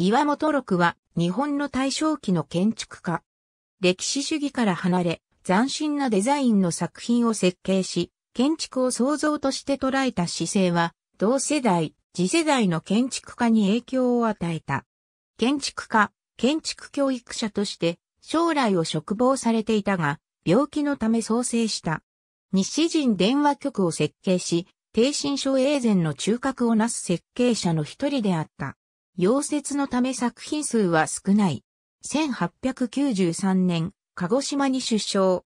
岩本六は日本の大正期の建築家。歴史主義から離れ、斬新なデザインの作品を設計し、建築を創造として捉えた姿勢は、同世代、次世代の建築家に影響を与えた。建築家、建築教育者として、将来を嘱望されていたが、病気のため創生した。西陣電話局を設計し、低心症営前の中核をなす設計者の一人であった。溶接のため作品数は少ない。1893年、鹿児島に出生。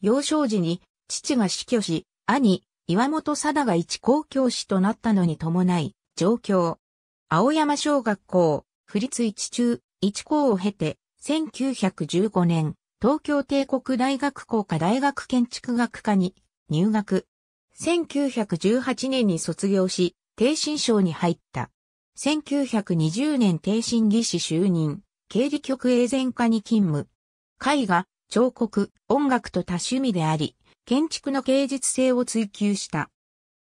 幼少時に父が死去し、兄、岩本貞が一公教師となったのに伴い、上京。青山小学校、府立一中、一校を経て、1915年、東京帝国大学工科大学建築学科に入学。1918年に卒業し、低新賞に入った。1920年低審技師就任、経理局営前課に勤務。絵画、彫刻、音楽と多趣味であり、建築の芸術性を追求した。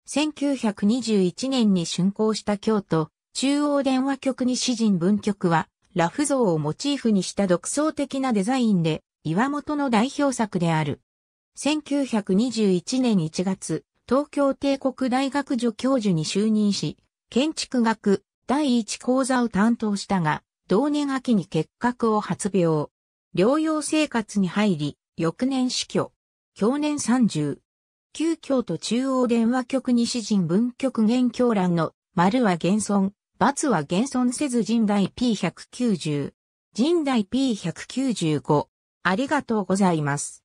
1921年に竣工した京都、中央電話局に詩人文局は、ラフ像をモチーフにした独創的なデザインで、岩本の代表作である。1921年1月、東京帝国大学助教授に就任し、建築学、第1講座を担当したが、同年秋に結核を発病。療養生活に入り、翌年死去。去年30。旧京都中央電話局西陣文局現教欄の丸は現存、罰は現存せず人代 P190。人代 P195。ありがとうございます。